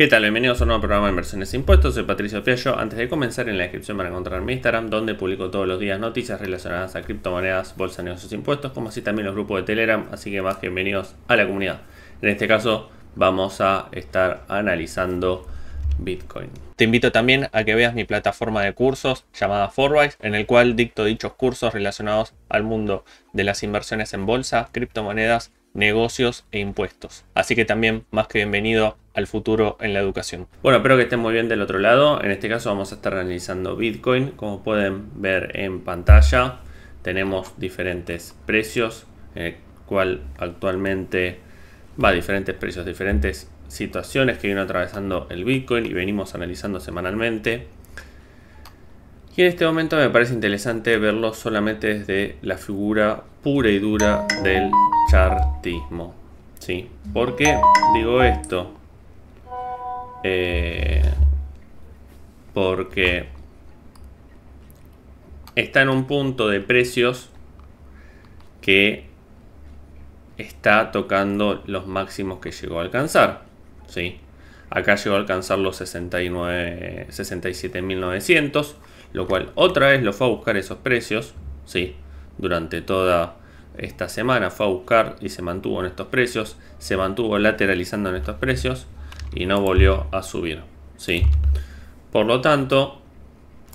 ¿Qué tal? Bienvenidos a un nuevo programa de Inversiones e Impuestos. Soy Patricio Piallo. Antes de comenzar, en la descripción van a encontrar mi Instagram, donde publico todos los días noticias relacionadas a criptomonedas, bolsa, negocios, e impuestos, como así también los grupos de Telegram. Así que más que bienvenidos a la comunidad. En este caso, vamos a estar analizando Bitcoin. Te invito también a que veas mi plataforma de cursos llamada Forwise, en el cual dicto dichos cursos relacionados al mundo de las inversiones en bolsa, criptomonedas, negocios e impuestos. Así que también más que bienvenido a al futuro en la educación. Bueno, espero que estén muy bien del otro lado. En este caso vamos a estar analizando Bitcoin. Como pueden ver en pantalla, tenemos diferentes precios, en el cual actualmente va a diferentes precios, diferentes situaciones que viene atravesando el Bitcoin y venimos analizando semanalmente. Y en este momento me parece interesante verlo solamente desde la figura pura y dura del chartismo. ¿Sí? ¿Por qué digo esto? Eh, porque está en un punto de precios que está tocando los máximos que llegó a alcanzar. ¿sí? Acá llegó a alcanzar los 67.900, lo cual otra vez lo fue a buscar esos precios. ¿sí? Durante toda esta semana fue a buscar y se mantuvo en estos precios, se mantuvo lateralizando en estos precios y no volvió a subir. ¿sí? Por lo tanto,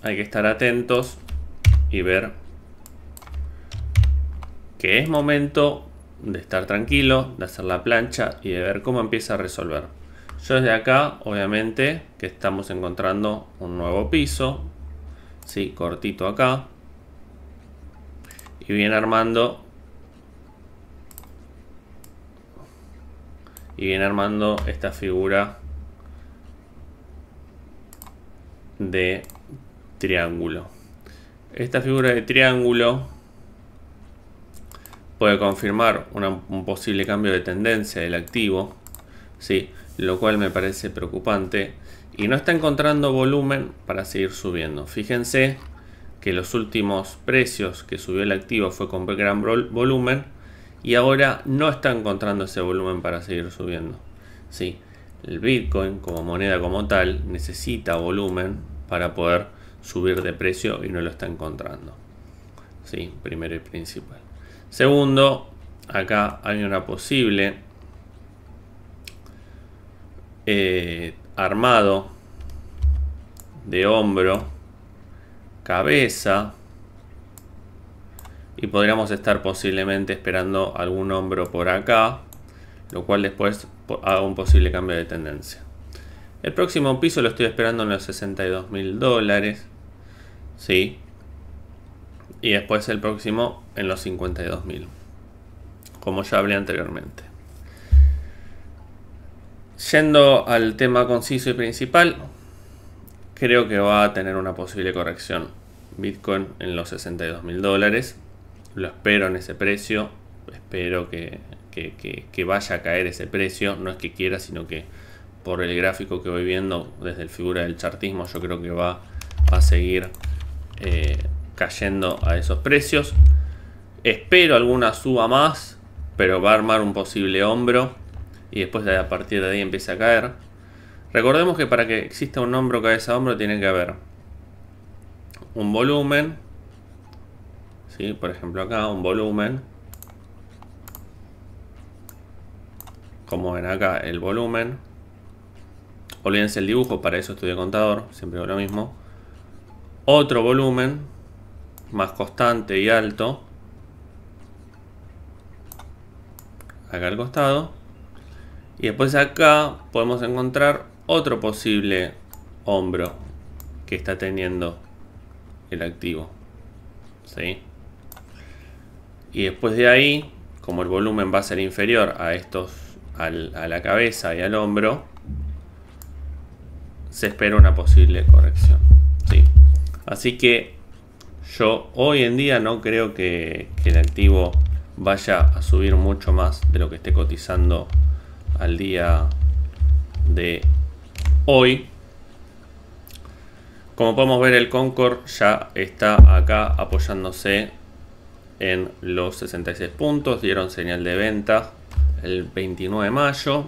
hay que estar atentos y ver que es momento de estar tranquilo, de hacer la plancha y de ver cómo empieza a resolver. Yo desde acá, obviamente, que estamos encontrando un nuevo piso, ¿sí? cortito acá, y bien armando y viene armando esta figura de triángulo. Esta figura de triángulo puede confirmar un posible cambio de tendencia del activo, ¿sí? lo cual me parece preocupante y no está encontrando volumen para seguir subiendo. Fíjense que los últimos precios que subió el activo fue con gran volumen y ahora no está encontrando ese volumen para seguir subiendo. Sí, el Bitcoin como moneda como tal necesita volumen para poder subir de precio y no lo está encontrando. Sí, primero y principal. Segundo, acá hay una posible eh, armado de hombro, cabeza, y podríamos estar posiblemente esperando algún hombro por acá, lo cual después haga un posible cambio de tendencia. El próximo piso lo estoy esperando en los 62 mil dólares, ¿sí? Y después el próximo en los 52 mil, como ya hablé anteriormente. Yendo al tema conciso y principal, creo que va a tener una posible corrección Bitcoin en los 62 mil dólares lo espero en ese precio, espero que, vaya a caer ese precio, no es que quiera, sino que por el gráfico que voy viendo desde el figura del chartismo, yo creo que va a seguir eh, cayendo a esos precios. Espero alguna suba más, pero va a armar un posible hombro y después a partir de ahí empieza a caer. Recordemos que para que exista un hombro cabeza a hombro tiene que haber un volumen, por ejemplo acá un volumen. Como ven acá el volumen. Olvídense el dibujo, para eso de contador, siempre hago lo mismo. Otro volumen más constante y alto. Acá al costado. Y después acá podemos encontrar otro posible hombro que está teniendo el activo. ¿Sí? Y después de ahí, como el volumen va a ser inferior a estos, a la cabeza y al hombro, se espera una posible corrección. Así que yo hoy en día no creo que, que, el activo vaya a subir mucho más de lo que esté cotizando al día de hoy. Como podemos ver el Concord ya está acá apoyándose en los 66 puntos, dieron señal de venta el 29 de mayo,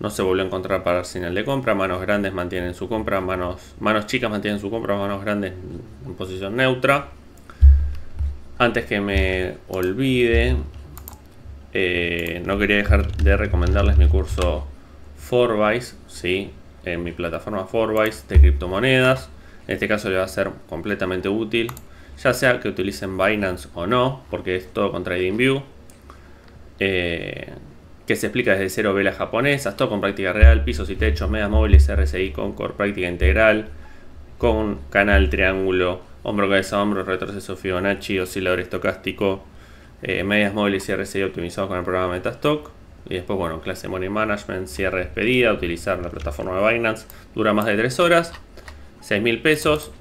no se volvió a encontrar para señal de compra, manos grandes mantienen su compra, manos, manos chicas mantienen su compra, manos grandes en posición neutra. Antes que me olvide, eh, no quería dejar de recomendarles mi curso Forbise, ¿sí? en eh, mi plataforma Forbise de criptomonedas. En este caso le va a ser completamente útil ya sea que utilicen Binance o no, porque es todo con TradingView, eh, que se explica desde cero velas japonesas, todo con práctica real, pisos y techos, medias móviles, RSI, core práctica integral, con canal, triángulo, hombro, cabeza, hombro, retroceso Fibonacci, oscilador estocástico, eh, medias móviles y RSI optimizados con el programa Metastock. Y después, bueno, clase Money Management, cierre despedida, utilizar la plataforma de Binance. Dura más de 3 horas, 6 mil pesos.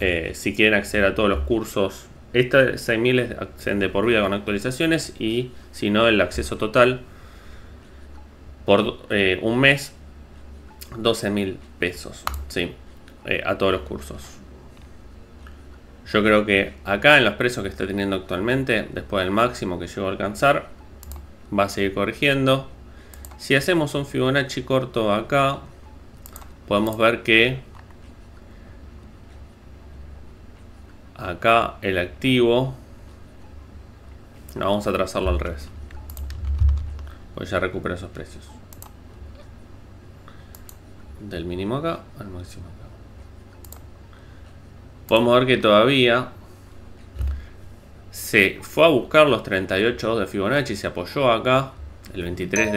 Eh, si quieren acceder a todos los cursos, estas 6000 acceden de por vida con actualizaciones y si no, el acceso total por eh, un mes, 12 mil pesos ¿sí? Eh, a todos los cursos. Yo creo que acá en los precios que está teniendo actualmente, después del máximo que llegó a alcanzar, va a seguir corrigiendo. Si hacemos un Fibonacci corto acá, podemos ver que acá el activo. No, vamos a trazarlo al revés. Pues ya recupera esos precios. Del mínimo acá al máximo acá. Podemos ver que todavía se fue a buscar los 38 de Fibonacci, se apoyó acá el 23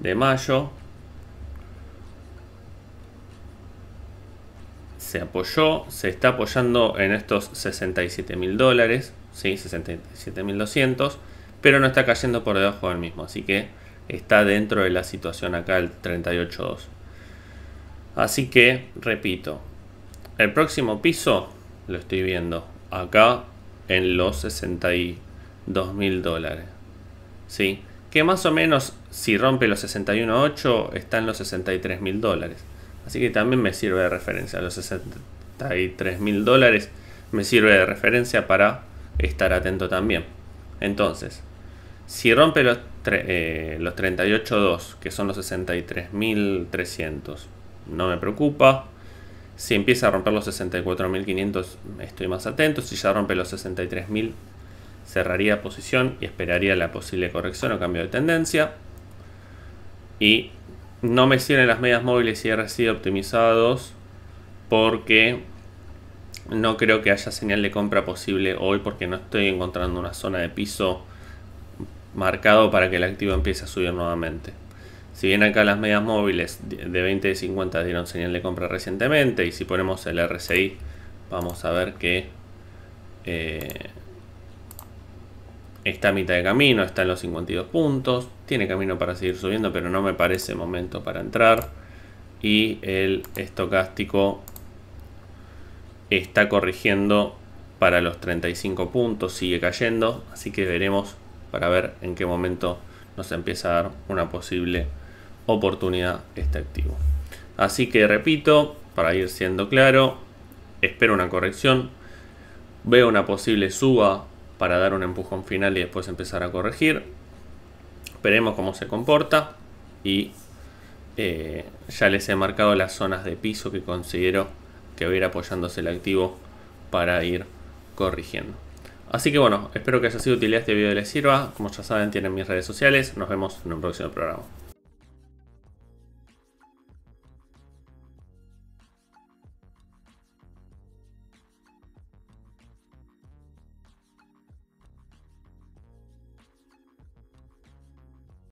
de mayo. se apoyó, se está apoyando en estos 67 mil dólares, sí, 200 pero no está cayendo por debajo del mismo, así que está dentro de la situación acá el 38.2. Así que, repito, el próximo piso lo estoy viendo acá en los 62 mil dólares, sí, que más o menos si rompe los 61.8 está en los 63 mil dólares. Así que también me sirve de referencia. Los 63 mil dólares me sirve de referencia para estar atento también. Entonces, si rompe los, eh, los 38.2, que son los 63.300, no me preocupa. Si empieza a romper los 64.500, estoy más atento. Si ya rompe los 63.000, cerraría posición y esperaría la posible corrección o cambio de tendencia. Y no me sirven las medias móviles y RSI optimizados porque no creo que haya señal de compra posible hoy porque no estoy encontrando una zona de piso marcado para que el activo empiece a subir nuevamente. Si bien acá las medias móviles de 20 y 50 dieron señal de compra recientemente y si ponemos el RSI vamos a ver que eh, Está a mitad de camino, está en los 52 puntos. Tiene camino para seguir subiendo, pero no me parece momento para entrar. Y el estocástico está corrigiendo para los 35 puntos, sigue cayendo. Así que veremos para ver en qué momento nos empieza a dar una posible oportunidad este activo. Así que repito, para ir siendo claro, espero una corrección. Veo una posible suba para dar un empujón final y después empezar a corregir. Veremos cómo se comporta y eh, ya les he marcado las zonas de piso que considero que va a ir apoyándose el activo para ir corrigiendo. Así que bueno, espero que haya sido útil este video y les sirva. Como ya saben, tienen mis redes sociales. Nos vemos en un próximo programa.